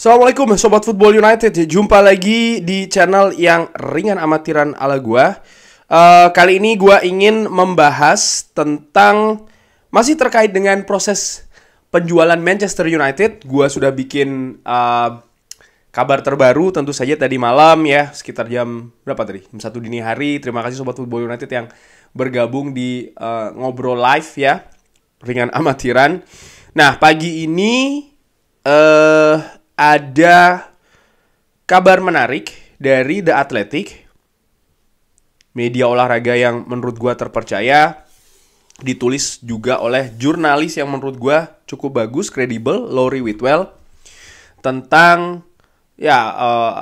Assalamualaikum Sobat Football United Jumpa lagi di channel yang ringan amatiran ala gua uh, Kali ini gua ingin membahas tentang Masih terkait dengan proses penjualan Manchester United Gua sudah bikin uh, kabar terbaru tentu saja tadi malam ya Sekitar jam berapa tadi? Jam 1 dini hari Terima kasih Sobat Football United yang bergabung di uh, Ngobrol Live ya Ringan amatiran Nah pagi ini uh, ada kabar menarik dari The Athletic, media olahraga yang menurut gue terpercaya, ditulis juga oleh jurnalis yang menurut gue cukup bagus, kredibel, Lori Whitwell, tentang ya eh,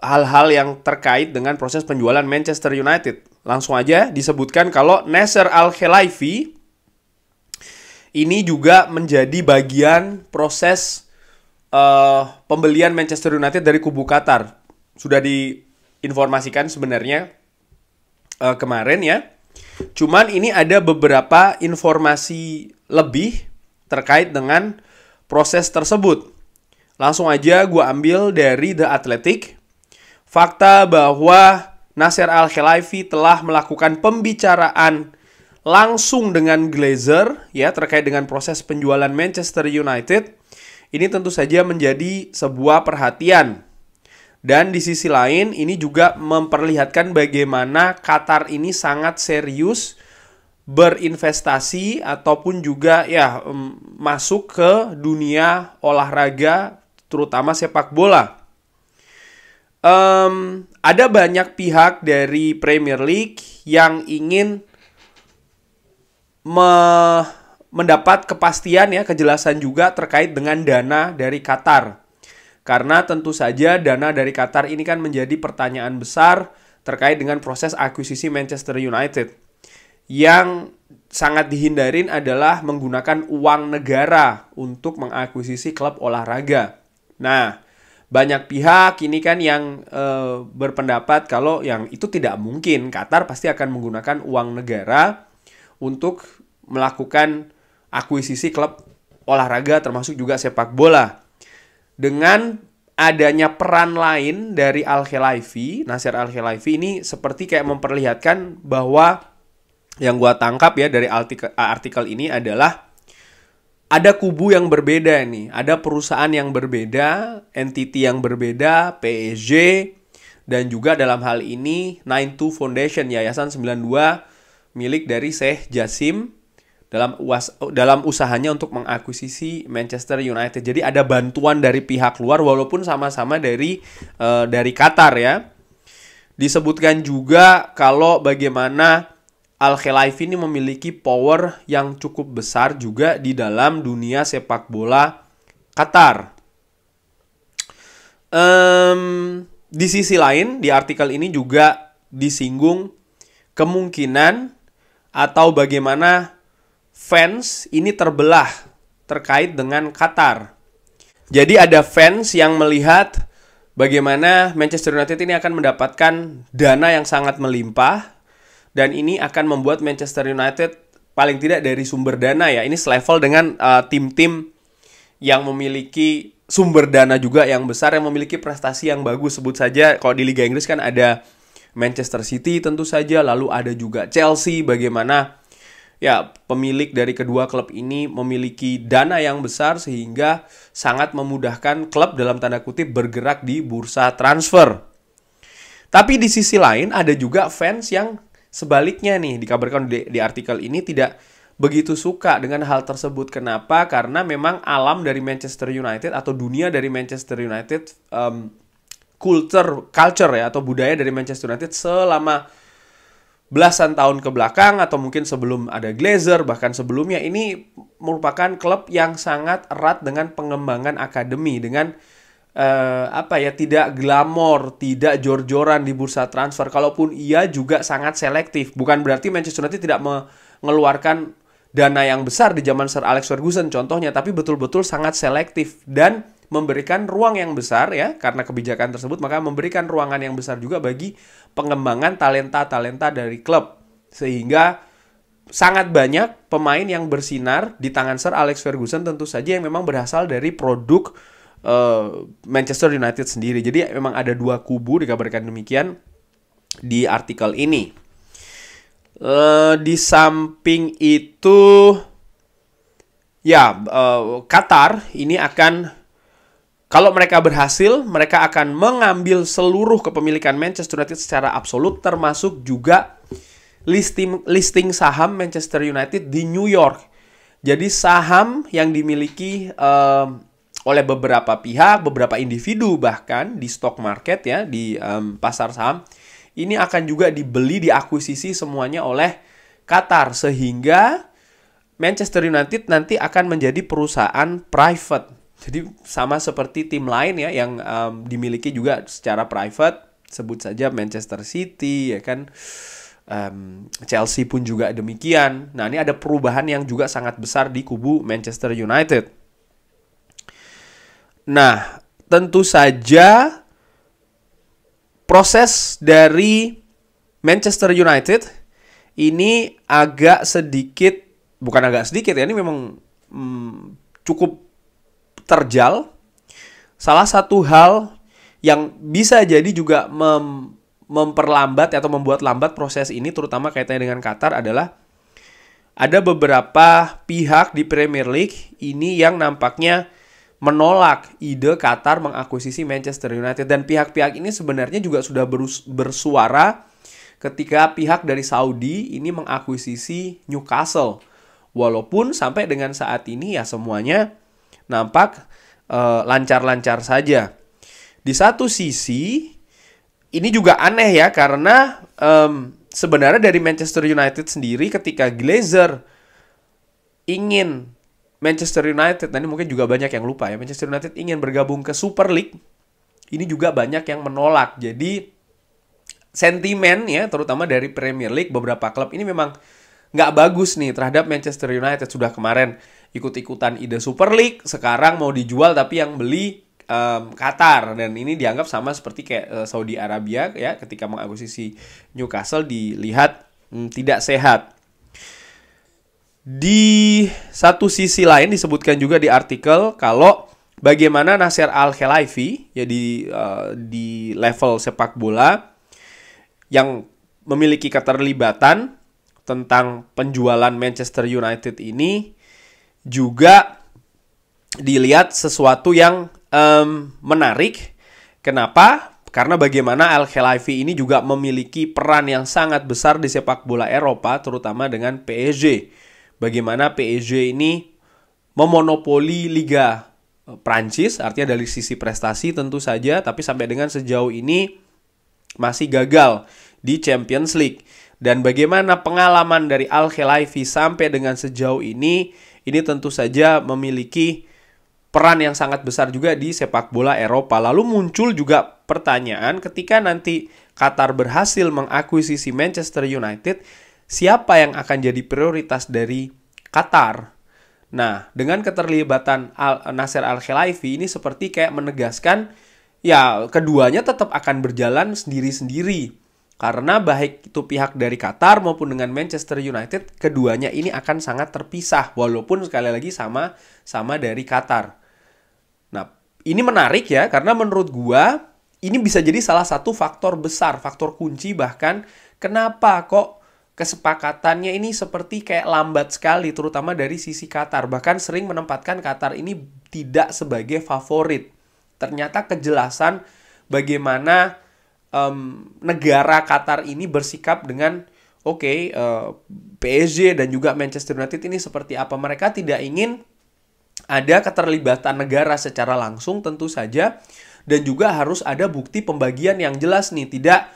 hal-hal uh, yang terkait dengan proses penjualan Manchester United. Langsung aja disebutkan kalau Nasser Al-Khelaifi ini juga menjadi bagian proses uh, pembelian Manchester United dari kubu Qatar sudah diinformasikan sebenarnya uh, kemarin ya. Cuman ini ada beberapa informasi lebih terkait dengan proses tersebut. Langsung aja gue ambil dari The Athletic. Fakta bahwa Nasir Al-Khelaifi telah melakukan pembicaraan langsung dengan Glazer ya terkait dengan proses penjualan Manchester United ini tentu saja menjadi sebuah perhatian. Dan di sisi lain ini juga memperlihatkan bagaimana Qatar ini sangat serius berinvestasi ataupun juga ya masuk ke dunia olahraga terutama sepak bola. Um, ada banyak pihak dari Premier League yang ingin me mendapat kepastian ya kejelasan juga terkait dengan dana dari Qatar. Karena tentu saja dana dari Qatar ini kan menjadi pertanyaan besar terkait dengan proses akuisisi Manchester United. Yang sangat dihindarin adalah menggunakan uang negara untuk mengakuisisi klub olahraga. Nah, banyak pihak ini kan yang e, berpendapat kalau yang itu tidak mungkin. Qatar pasti akan menggunakan uang negara untuk melakukan akuisisi klub olahraga termasuk juga sepak bola. Dengan adanya peran lain dari Al-Khelaifi, Nasir Al-Khelaifi ini seperti kayak memperlihatkan bahwa yang gua tangkap ya dari artikel, ini adalah ada kubu yang berbeda nih, ada perusahaan yang berbeda, entity yang berbeda, PSG dan juga dalam hal ini 92 Foundation Yayasan 92 milik dari Syekh Jasim dalam uas, dalam usahanya untuk mengakuisisi Manchester United. Jadi ada bantuan dari pihak luar walaupun sama-sama dari uh, dari Qatar ya. Disebutkan juga kalau bagaimana Al Khelaifi ini memiliki power yang cukup besar juga di dalam dunia sepak bola Qatar. Um, di sisi lain di artikel ini juga disinggung kemungkinan atau bagaimana fans ini terbelah terkait dengan Qatar. Jadi ada fans yang melihat bagaimana Manchester United ini akan mendapatkan dana yang sangat melimpah dan ini akan membuat Manchester United paling tidak dari sumber dana ya ini selevel dengan tim eh, tim-tim yang memiliki sumber dana juga yang besar yang memiliki prestasi yang bagus sebut saja kalau di Liga Inggris kan ada Manchester City tentu saja lalu ada juga Chelsea bagaimana ya pemilik dari kedua klub ini memiliki dana yang besar sehingga sangat memudahkan klub dalam tanda kutip bergerak di bursa transfer. Tapi di sisi lain ada juga fans yang sebaliknya nih dikabarkan di, di artikel ini tidak begitu suka dengan hal tersebut. Kenapa? Karena memang alam dari Manchester United atau dunia dari Manchester United, um, culture, culture ya atau budaya dari Manchester United selama belasan tahun ke belakang atau mungkin sebelum ada Glazer bahkan sebelumnya ini merupakan klub yang sangat erat dengan pengembangan akademi dengan eh, apa ya tidak glamor, tidak jor-joran di bursa transfer. Kalaupun ia juga sangat selektif, bukan berarti Manchester United tidak mengeluarkan dana yang besar di zaman Sir Alex Ferguson contohnya, tapi betul-betul sangat selektif dan memberikan ruang yang besar ya karena kebijakan tersebut maka memberikan ruangan yang besar juga bagi pengembangan talenta-talenta dari klub. Sehingga sangat banyak pemain yang bersinar di tangan Sir Alex Ferguson tentu saja yang memang berasal dari produk uh, Manchester United sendiri. Jadi memang ada dua kubu dikabarkan demikian di artikel ini. Uh, di samping itu ya uh, Qatar ini akan kalau mereka berhasil, mereka akan mengambil seluruh kepemilikan Manchester United secara absolut, termasuk juga listing, listing saham Manchester United di New York. Jadi saham yang dimiliki um, oleh beberapa pihak, beberapa individu bahkan di stock market ya, di um, pasar saham, ini akan juga dibeli, diakuisisi semuanya oleh Qatar. Sehingga Manchester United nanti akan menjadi perusahaan private jadi sama seperti tim lain ya yang um, dimiliki juga secara private, sebut saja Manchester City ya kan, um, Chelsea pun juga demikian. Nah ini ada perubahan yang juga sangat besar di kubu Manchester United. Nah tentu saja proses dari Manchester United ini agak sedikit bukan agak sedikit ya ini memang hmm, cukup terjal, salah satu hal yang bisa jadi juga mem memperlambat atau membuat lambat proses ini terutama kaitannya dengan Qatar adalah ada beberapa pihak di Premier League ini yang nampaknya menolak ide Qatar mengakuisisi Manchester United dan pihak-pihak ini sebenarnya juga sudah bersuara ketika pihak dari Saudi ini mengakuisisi Newcastle. Walaupun sampai dengan saat ini ya semuanya nampak eh, lancar-lancar uh, saja. Di satu sisi, ini juga aneh ya karena um, sebenarnya dari Manchester United sendiri ketika Glazer ingin Manchester United, nanti mungkin juga banyak yang lupa ya, Manchester United ingin bergabung ke Super League, ini juga banyak yang menolak. Jadi sentimen ya, terutama dari Premier League beberapa klub ini memang nggak bagus nih terhadap Manchester United sudah kemarin ikut-ikutan ide Super League sekarang mau dijual tapi yang beli um, Qatar dan ini dianggap sama seperti kayak eh, Saudi Arabia ya ketika mengakuisisi Newcastle dilihat um, tidak sehat. Di satu sisi lain disebutkan juga di artikel kalau bagaimana Nasir Al Khelaifi ya di uh, di level sepak bola yang memiliki keterlibatan tentang penjualan Manchester United ini juga dilihat sesuatu yang um, menarik. Kenapa? Karena bagaimana Al Khelaifi ini juga memiliki peran yang sangat besar di sepak bola Eropa, terutama dengan PSG. Bagaimana PSG ini memonopoli Liga e, Prancis, artinya dari sisi prestasi tentu saja, tapi sampai dengan sejauh ini masih gagal di Champions League dan bagaimana pengalaman dari Al-Khelaifi sampai dengan sejauh ini ini tentu saja memiliki peran yang sangat besar juga di sepak bola Eropa. Lalu muncul juga pertanyaan ketika nanti Qatar berhasil mengakuisisi Manchester United, siapa yang akan jadi prioritas dari Qatar? Nah, dengan keterlibatan Al Nasir Al-Khelaifi ini seperti kayak menegaskan ya keduanya tetap akan berjalan sendiri-sendiri karena baik itu pihak dari Qatar maupun dengan Manchester United, keduanya ini akan sangat terpisah walaupun sekali lagi sama sama dari Qatar. Nah, ini menarik ya karena menurut gua ini bisa jadi salah satu faktor besar, faktor kunci bahkan kenapa kok kesepakatannya ini seperti kayak lambat sekali terutama dari sisi Qatar. Bahkan sering menempatkan Qatar ini tidak sebagai favorit. Ternyata kejelasan bagaimana um, negara Qatar ini bersikap dengan oke okay, uh, eh, PSG dan juga Manchester United ini seperti apa mereka tidak ingin ada keterlibatan negara secara langsung tentu saja dan juga harus ada bukti pembagian yang jelas nih tidak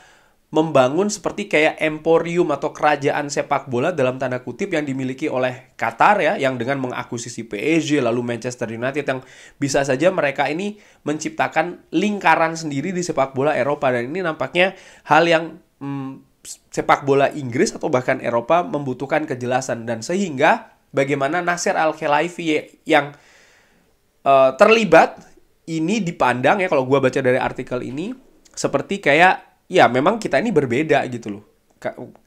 membangun seperti kayak emporium atau kerajaan sepak bola dalam tanda kutip yang dimiliki oleh Qatar ya yang dengan mengakuisisi PSG lalu Manchester United yang bisa saja mereka ini menciptakan lingkaran sendiri di sepak bola Eropa dan ini nampaknya hal yang hmm, sepak bola Inggris atau bahkan Eropa membutuhkan kejelasan dan sehingga bagaimana Nasir Al-Khelaifi yang uh, terlibat ini dipandang ya kalau gue baca dari artikel ini seperti kayak ya memang kita ini berbeda gitu loh.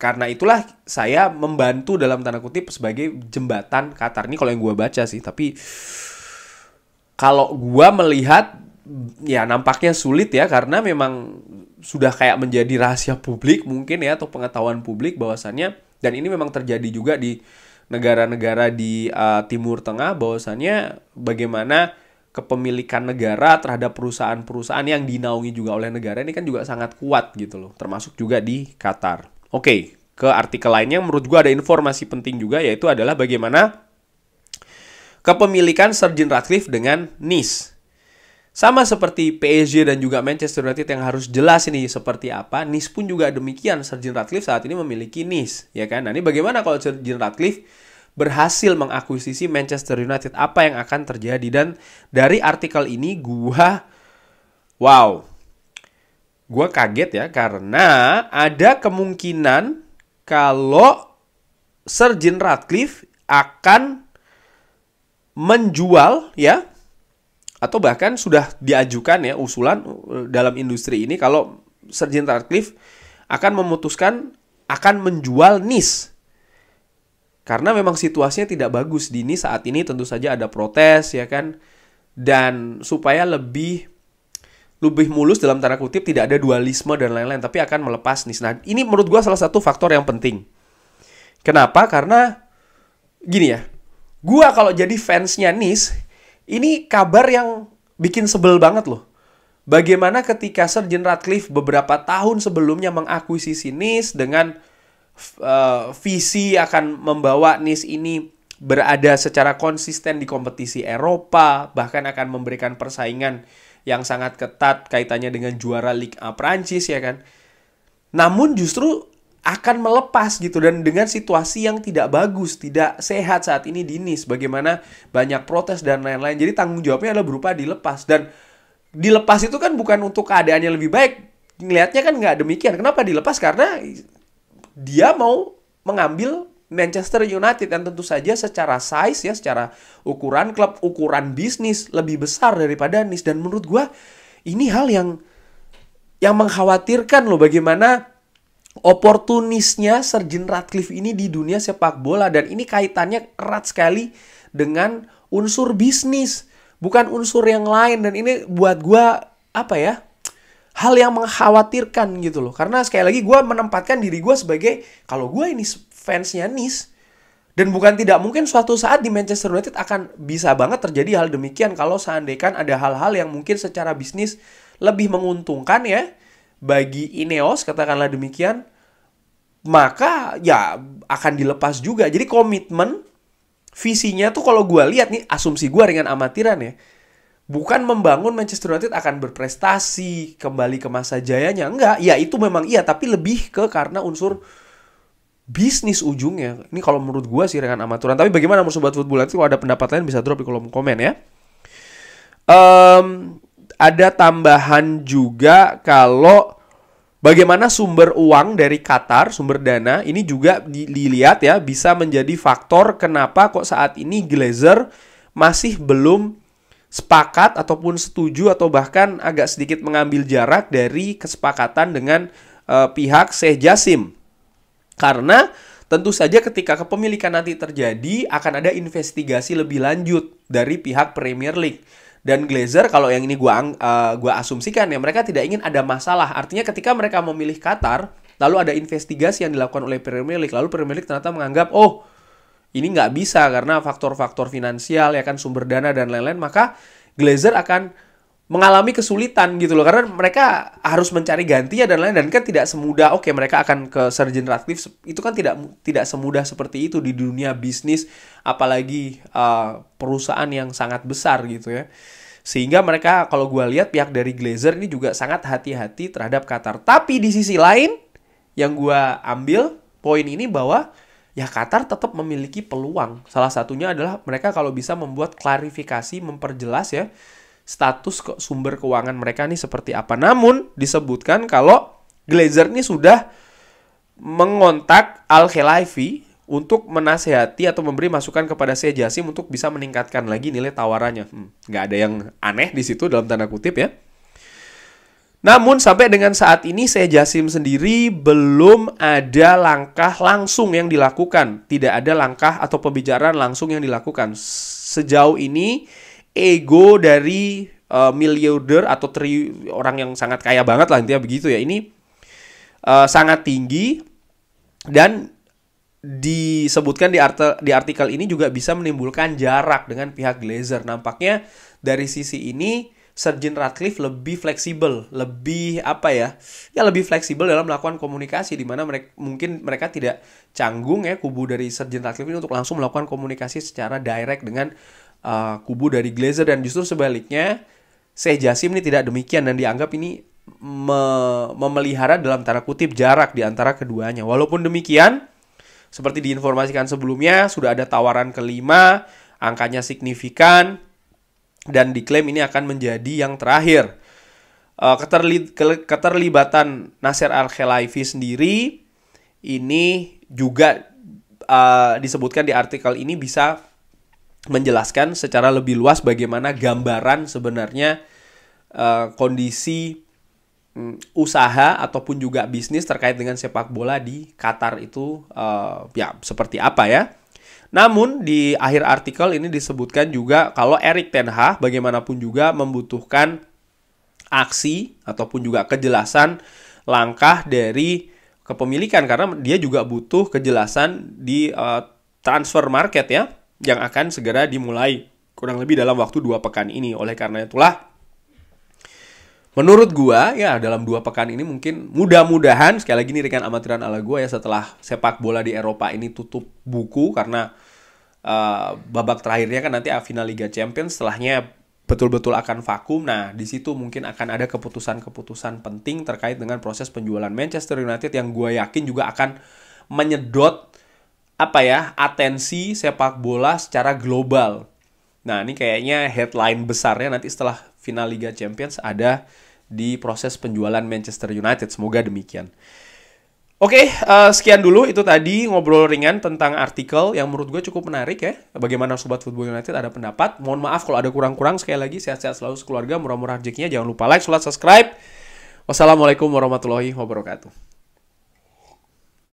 karena itulah saya membantu dalam tanda kutip sebagai jembatan Qatar. Ini kalau yang gue baca sih, tapi kalau gue melihat ya nampaknya sulit ya karena memang sudah kayak menjadi rahasia publik mungkin ya atau pengetahuan publik bahwasannya dan ini memang terjadi juga di negara-negara di uh, Timur Tengah bahwasannya bagaimana kepemilikan negara terhadap perusahaan-perusahaan yang dinaungi juga oleh negara ini kan juga sangat kuat gitu loh, termasuk juga di Qatar. Oke, ke artikel lainnya menurut gua ada informasi penting juga yaitu adalah bagaimana kepemilikan Sergin Ratcliffe dengan Nice. Sama seperti PSG dan juga Manchester United yang harus jelas ini seperti apa, Nice pun juga demikian. Sergin Ratcliffe saat ini memiliki Nice, ya kan? Nah, ini bagaimana kalau Sergin Ratcliffe berhasil mengakuisisi Manchester United apa yang akan terjadi dan dari artikel ini gua wow gua kaget ya karena ada kemungkinan kalau Sir Jim Ratcliffe akan menjual ya atau bahkan sudah diajukan ya usulan eh, dalam industri ini kalau Sir Jim Ratcliffe akan memutuskan akan menjual Nice karena memang situasinya tidak bagus di ini saat ini tentu saja ada protes ya kan. Dan supaya lebih lebih mulus dalam tanda kutip tidak ada dualisme dan lain-lain tapi akan melepas nih. Nah, ini menurut gua salah satu faktor yang penting. Kenapa? Karena gini ya. Gua kalau jadi fansnya Nis, ini kabar yang bikin sebel banget loh. Bagaimana ketika Sergeant Ratcliffe beberapa tahun sebelumnya mengakuisisi Nis dengan uh, visi akan membawa Nice ini berada secara konsisten di kompetisi Eropa, bahkan akan memberikan persaingan yang sangat ketat kaitannya dengan juara Liga Prancis ya kan. Namun justru akan melepas gitu dan dengan situasi yang tidak bagus, tidak sehat saat ini di Nice, bagaimana banyak protes dan lain-lain. Jadi tanggung jawabnya adalah berupa dilepas dan dilepas itu kan bukan untuk keadaannya lebih baik. Ngelihatnya kan nggak demikian. Kenapa dilepas? Karena dia mau mengambil Manchester United dan tentu saja secara size ya, secara ukuran klub, ukuran bisnis lebih besar daripada Nice dan menurut gua ini hal yang yang mengkhawatirkan loh bagaimana oportunisnya Sergin Ratcliffe ini di dunia sepak bola dan ini kaitannya erat sekali dengan unsur bisnis bukan unsur yang lain dan ini buat gua apa ya hal yang mengkhawatirkan gitu loh. Karena sekali lagi gue menempatkan diri gue sebagai kalau gue ini fansnya Nis dan bukan tidak mungkin suatu saat di Manchester United akan bisa banget terjadi hal demikian kalau seandainya ada hal-hal yang mungkin secara bisnis lebih menguntungkan ya bagi Ineos katakanlah demikian maka ya akan dilepas juga. Jadi komitmen visinya tuh kalau gue lihat nih asumsi gue dengan amatiran ya bukan membangun Manchester United akan berprestasi kembali ke masa jayanya enggak ya itu memang iya tapi lebih ke karena unsur bisnis ujungnya ini kalau menurut gue sih dengan amaturan tapi bagaimana menurut sobat football itu kalau ada pendapat lain bisa drop di kolom komen ya um, ada tambahan juga kalau bagaimana sumber uang dari Qatar sumber dana ini juga dilihat ya bisa menjadi faktor kenapa kok saat ini Glazer masih belum sepakat ataupun setuju atau bahkan agak sedikit mengambil jarak dari kesepakatan dengan uh, pihak Syekh Jasim. Karena tentu saja ketika kepemilikan nanti terjadi akan ada investigasi lebih lanjut dari pihak Premier League. Dan Glazer kalau yang ini gua uh, gua asumsikan ya mereka tidak ingin ada masalah. Artinya ketika mereka memilih Qatar, lalu ada investigasi yang dilakukan oleh Premier League, lalu Premier League ternyata menganggap oh ini nggak bisa karena faktor-faktor finansial ya kan sumber dana dan lain-lain maka Glazer akan mengalami kesulitan gitu loh karena mereka harus mencari gantinya dan lain dan kan tidak semudah oke okay, mereka akan ke Sergeant Ratcliffe itu kan tidak tidak semudah seperti itu di dunia bisnis apalagi uh, perusahaan yang sangat besar gitu ya sehingga mereka kalau gue lihat pihak dari Glazer ini juga sangat hati-hati terhadap Qatar tapi di sisi lain yang gue ambil poin ini bahwa ya Qatar tetap memiliki peluang. Salah satunya adalah mereka kalau bisa membuat klarifikasi, memperjelas ya status ke sumber keuangan mereka nih seperti apa. Namun disebutkan kalau Glazer ini sudah mengontak Al Khelaifi untuk menasehati atau memberi masukan kepada Syed Jasim untuk bisa meningkatkan lagi nilai tawarannya. Hmm, gak ada yang aneh di situ dalam tanda kutip ya. Namun sampai dengan saat ini saya Jasim sendiri belum ada langkah langsung yang dilakukan. Tidak ada langkah atau pembicaraan langsung yang dilakukan. Sejauh ini ego dari uh, miliarder atau tri orang yang sangat kaya banget lah intinya begitu ya. Ini uh, sangat tinggi dan disebutkan di art di artikel ini juga bisa menimbulkan jarak dengan pihak Glazer. Nampaknya dari sisi ini Sergeant Ratcliffe lebih fleksibel, lebih apa ya? Ya lebih fleksibel dalam melakukan komunikasi di mana mereka mungkin mereka tidak canggung ya kubu dari Sergeant Ratcliffe ini untuk langsung melakukan komunikasi secara direct dengan uh, kubu dari Glazer dan justru sebaliknya Jasim ini tidak demikian dan dianggap ini me memelihara dalam tanda kutip jarak di antara keduanya. Walaupun demikian, seperti diinformasikan sebelumnya, sudah ada tawaran kelima, angkanya signifikan, dan diklaim ini akan menjadi yang terakhir. Eh, keterli keterlibatan Nasir Al-Khelaifi sendiri ini juga uh, disebutkan di artikel ini bisa menjelaskan secara lebih luas bagaimana gambaran sebenarnya uh, kondisi um, usaha ataupun juga bisnis terkait dengan sepak bola di Qatar itu uh, ya seperti apa ya. Namun di akhir artikel ini disebutkan juga kalau Erik Ten Hag bagaimanapun juga membutuhkan aksi ataupun juga kejelasan langkah dari kepemilikan karena dia juga butuh kejelasan di uh, transfer market ya yang akan segera dimulai kurang lebih dalam waktu dua pekan ini. Oleh karena itulah Menurut gua ya dalam dua pekan ini mungkin mudah-mudahan sekali lagi nih rekan amatiran ala gua ya setelah sepak bola di Eropa ini tutup buku karena uh, babak terakhirnya kan nanti final Liga Champions setelahnya betul-betul akan vakum. Nah, di situ mungkin akan ada keputusan-keputusan penting terkait dengan proses penjualan Manchester United yang gua yakin juga akan menyedot apa ya atensi sepak bola secara global. Nah, ini kayaknya headline besarnya nanti setelah final Liga Champions ada di proses penjualan Manchester United. Semoga demikian. Oke, okay, uh, eh, sekian dulu itu tadi ngobrol ringan tentang artikel yang menurut gue cukup menarik ya. Bagaimana Sobat Football United ada pendapat. Mohon maaf kalau ada kurang-kurang. Sekali lagi, sehat-sehat selalu sekeluarga, murah-murah rezekinya. Jangan lupa like, sholat, subscribe. Wassalamualaikum warahmatullahi wabarakatuh.